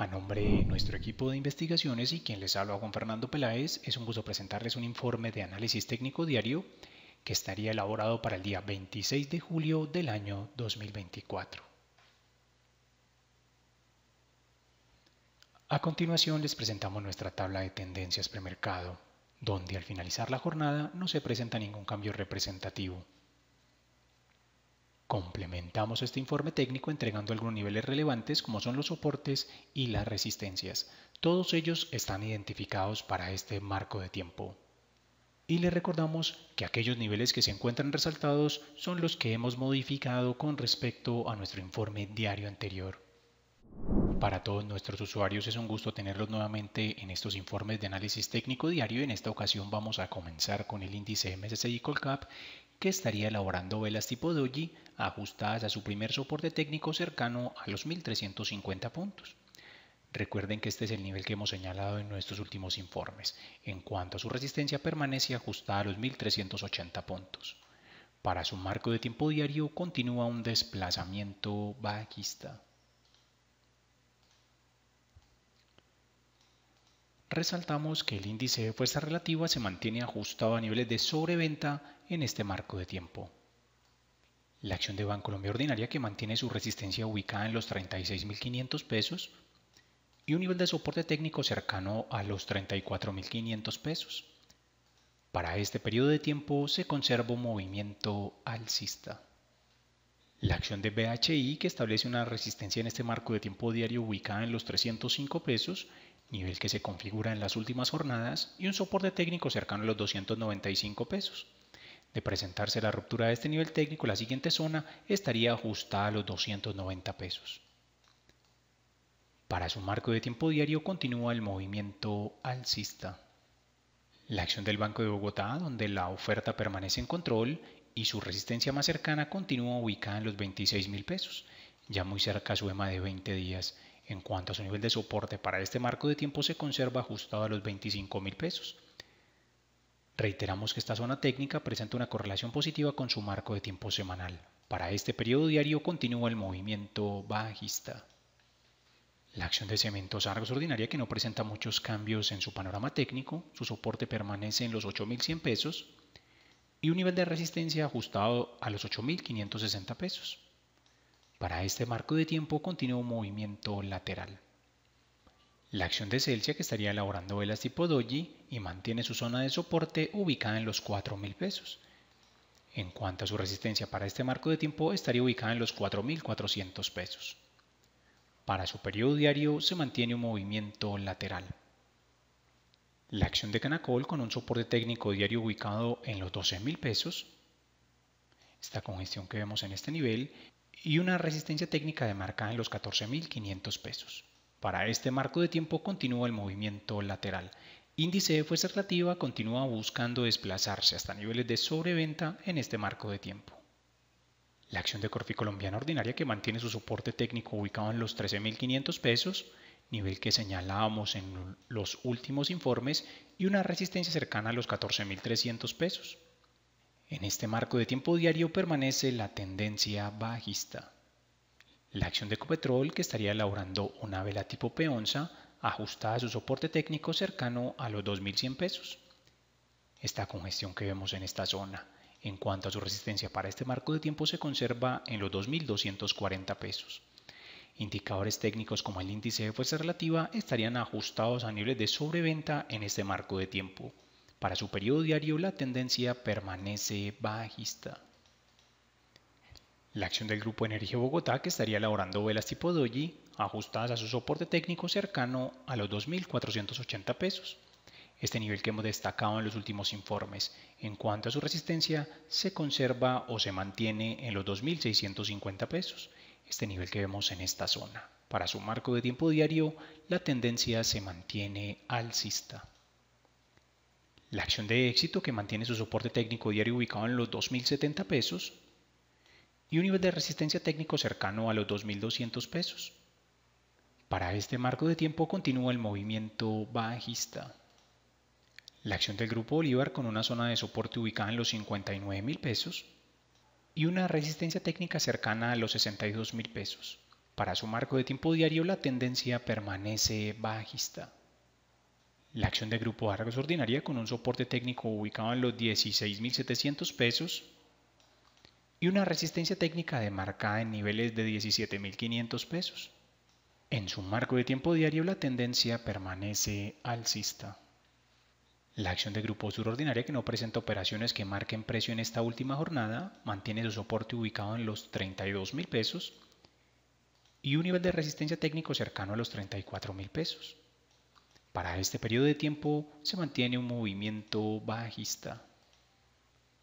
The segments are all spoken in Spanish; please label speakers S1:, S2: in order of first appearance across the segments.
S1: A nombre de nuestro equipo de investigaciones y quien les habla Juan Fernando Peláez, es un gusto presentarles un informe de análisis técnico diario que estaría elaborado para el día 26 de julio del año 2024. A continuación les presentamos nuestra tabla de tendencias premercado, donde al finalizar la jornada no se presenta ningún cambio representativo. Complementamos este informe técnico entregando algunos niveles relevantes como son los soportes y las resistencias. Todos ellos están identificados para este marco de tiempo. Y le recordamos que aquellos niveles que se encuentran resaltados son los que hemos modificado con respecto a nuestro informe diario anterior. Para todos nuestros usuarios es un gusto tenerlos nuevamente en estos informes de análisis técnico diario. En esta ocasión vamos a comenzar con el índice MSCI Colcap que estaría elaborando velas tipo doji ajustadas a su primer soporte técnico cercano a los 1350 puntos. Recuerden que este es el nivel que hemos señalado en nuestros últimos informes, en cuanto a su resistencia permanece ajustada a los 1380 puntos. Para su marco de tiempo diario continúa un desplazamiento bajista. Resaltamos que el índice de fuerza relativa se mantiene ajustado a niveles de sobreventa en este marco de tiempo. La acción de Bancolombia Ordinaria que mantiene su resistencia ubicada en los 36.500 pesos y un nivel de soporte técnico cercano a los 34.500 pesos. Para este periodo de tiempo se conserva un movimiento alcista. La acción de BHI que establece una resistencia en este marco de tiempo diario ubicada en los 305 pesos, nivel que se configura en las últimas jornadas, y un soporte técnico cercano a los 295 pesos presentarse la ruptura de este nivel técnico, la siguiente zona estaría ajustada a los 290 pesos. Para su marco de tiempo diario continúa el movimiento alcista. La acción del Banco de Bogotá, donde la oferta permanece en control y su resistencia más cercana continúa ubicada en los 26 mil pesos, ya muy cerca a su EMA de 20 días. En cuanto a su nivel de soporte para este marco de tiempo se conserva ajustado a los 25 mil pesos. Reiteramos que esta zona técnica presenta una correlación positiva con su marco de tiempo semanal. Para este periodo diario continúa el movimiento bajista. La acción de cementos Argos ordinaria que no presenta muchos cambios en su panorama técnico, su soporte permanece en los 8.100 pesos y un nivel de resistencia ajustado a los 8.560 pesos. Para este marco de tiempo continúa un movimiento lateral. La acción de Celsius que estaría elaborando velas tipo doji y mantiene su zona de soporte ubicada en los 4.000 pesos. En cuanto a su resistencia para este marco de tiempo estaría ubicada en los 4.400 pesos. Para su periodo diario se mantiene un movimiento lateral. La acción de Canacol con un soporte técnico diario ubicado en los 12.000 pesos, esta congestión que vemos en este nivel, y una resistencia técnica de marca en los 14.500 pesos. Para este marco de tiempo continúa el movimiento lateral. Índice de fuerza relativa continúa buscando desplazarse hasta niveles de sobreventa en este marco de tiempo. La acción de Corfi colombiana ordinaria que mantiene su soporte técnico ubicado en los 13.500 pesos, nivel que señalábamos en los últimos informes, y una resistencia cercana a los 14.300 pesos. En este marco de tiempo diario permanece la tendencia bajista. La acción de Ecopetrol, que estaría elaborando una vela tipo peonza, ajustada a su soporte técnico cercano a los 2.100 pesos. Esta congestión que vemos en esta zona, en cuanto a su resistencia para este marco de tiempo, se conserva en los 2.240 pesos. Indicadores técnicos como el índice de fuerza relativa estarían ajustados a niveles de sobreventa en este marco de tiempo. Para su periodo diario la tendencia permanece bajista. La acción del Grupo Energía Bogotá, que estaría elaborando velas tipo doji ajustadas a su soporte técnico cercano a los 2.480 pesos. Este nivel que hemos destacado en los últimos informes, en cuanto a su resistencia, se conserva o se mantiene en los 2.650 pesos, este nivel que vemos en esta zona. Para su marco de tiempo diario, la tendencia se mantiene alcista. La acción de éxito que mantiene su soporte técnico diario ubicado en los 2.070 pesos y un nivel de resistencia técnico cercano a los 2.200 pesos. Para este marco de tiempo continúa el movimiento bajista. La acción del Grupo Bolívar con una zona de soporte ubicada en los 59.000 pesos y una resistencia técnica cercana a los 62.000 pesos. Para su marco de tiempo diario la tendencia permanece bajista. La acción del Grupo Argos Ordinaria con un soporte técnico ubicado en los 16.700 pesos y una resistencia técnica demarcada en niveles de 17.500 pesos. En su marco de tiempo diario la tendencia permanece alcista. La acción de grupo surordinaria que no presenta operaciones que marquen precio en esta última jornada mantiene su soporte ubicado en los $32,000. pesos y un nivel de resistencia técnico cercano a los $34,000. pesos. Para este periodo de tiempo se mantiene un movimiento bajista.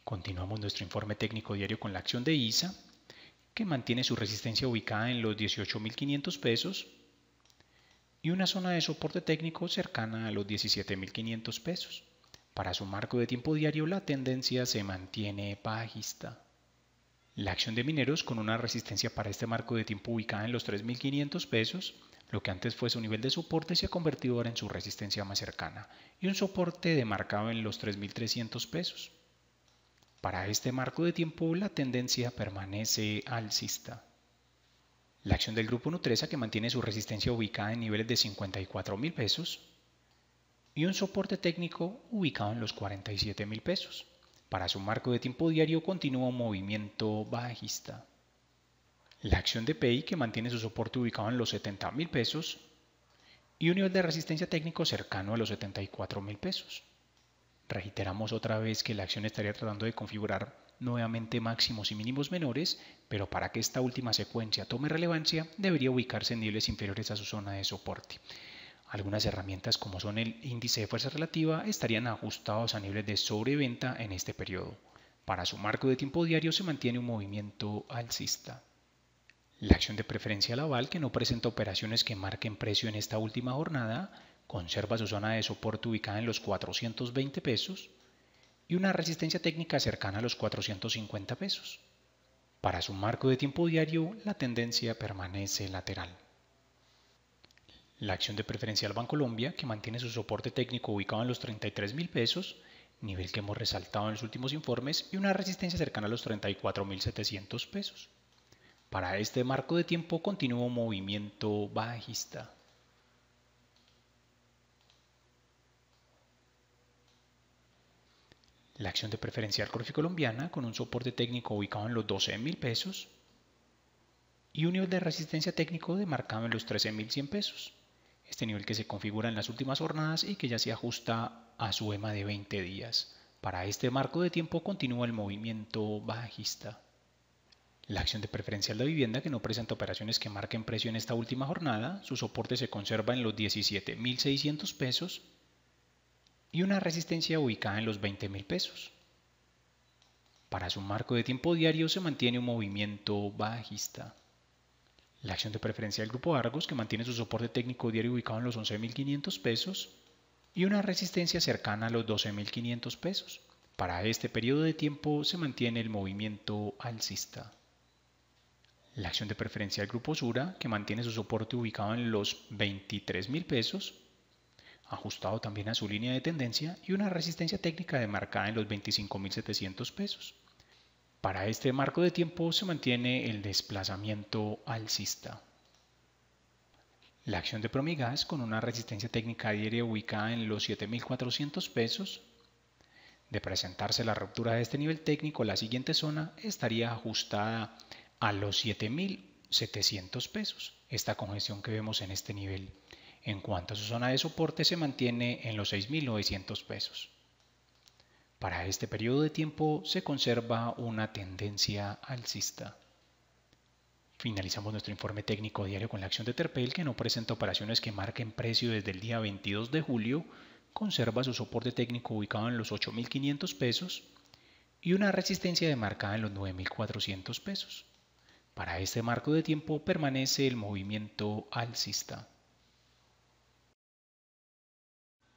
S1: Continuamos nuestro informe técnico diario con la acción de ISA, que mantiene su resistencia ubicada en los 18.500 pesos y una zona de soporte técnico cercana a los 17.500 pesos. Para su marco de tiempo diario la tendencia se mantiene bajista. La acción de mineros con una resistencia para este marco de tiempo ubicada en los 3.500 pesos, lo que antes fue su nivel de soporte se ha convertido ahora en su resistencia más cercana y un soporte demarcado en los 3.300 pesos. Para este marco de tiempo la tendencia permanece alcista. La acción del grupo Nutresa que mantiene su resistencia ubicada en niveles de 54 mil pesos y un soporte técnico ubicado en los 47 mil pesos. Para su marco de tiempo diario continúa un movimiento bajista. La acción de PI que mantiene su soporte ubicado en los 70 mil pesos y un nivel de resistencia técnico cercano a los 74 mil pesos. Reiteramos otra vez que la acción estaría tratando de configurar nuevamente máximos y mínimos menores, pero para que esta última secuencia tome relevancia debería ubicarse en niveles inferiores a su zona de soporte. Algunas herramientas como son el índice de fuerza relativa estarían ajustados a niveles de sobreventa en este periodo. Para su marco de tiempo diario se mantiene un movimiento alcista. La acción de preferencia Laval, que no presenta operaciones que marquen precio en esta última jornada, conserva su zona de soporte ubicada en los 420 pesos y una resistencia técnica cercana a los 450 pesos. Para su marco de tiempo diario, la tendencia permanece lateral. La acción de preferencial Bancolombia, que mantiene su soporte técnico ubicado en los 33 mil pesos, nivel que hemos resaltado en los últimos informes, y una resistencia cercana a los 34.700 pesos. Para este marco de tiempo continúa un movimiento bajista. la acción de preferencial colombiana con un soporte técnico ubicado en los 12.000 pesos y un nivel de resistencia técnico demarcado en los 13.100 pesos. Este nivel que se configura en las últimas jornadas y que ya se ajusta a su EMA de 20 días. Para este marco de tiempo continúa el movimiento bajista. La acción de preferencial de vivienda que no presenta operaciones que marquen precio en esta última jornada, su soporte se conserva en los 17.600 pesos y una resistencia ubicada en los 20 pesos. Para su marco de tiempo diario se mantiene un movimiento bajista. La acción de preferencia del grupo Argos, que mantiene su soporte técnico diario ubicado en los 11.500 pesos, y una resistencia cercana a los 12.500 pesos. Para este periodo de tiempo se mantiene el movimiento alcista. La acción de preferencia del grupo Sura, que mantiene su soporte ubicado en los 23.000 pesos, ajustado también a su línea de tendencia y una resistencia técnica demarcada en los 25.700 pesos. Para este marco de tiempo se mantiene el desplazamiento alcista. La acción de Promigas con una resistencia técnica diaria ubicada en los 7.400 pesos. De presentarse la ruptura de este nivel técnico, la siguiente zona estaría ajustada a los 7.700 pesos, esta congestión que vemos en este nivel. En cuanto a su zona de soporte, se mantiene en los 6.900 pesos. Para este periodo de tiempo se conserva una tendencia alcista. Finalizamos nuestro informe técnico diario con la acción de Terpel que no presenta operaciones que marquen precio desde el día 22 de julio, conserva su soporte técnico ubicado en los 8.500 pesos y una resistencia demarcada en los 9.400 pesos. Para este marco de tiempo permanece el movimiento alcista.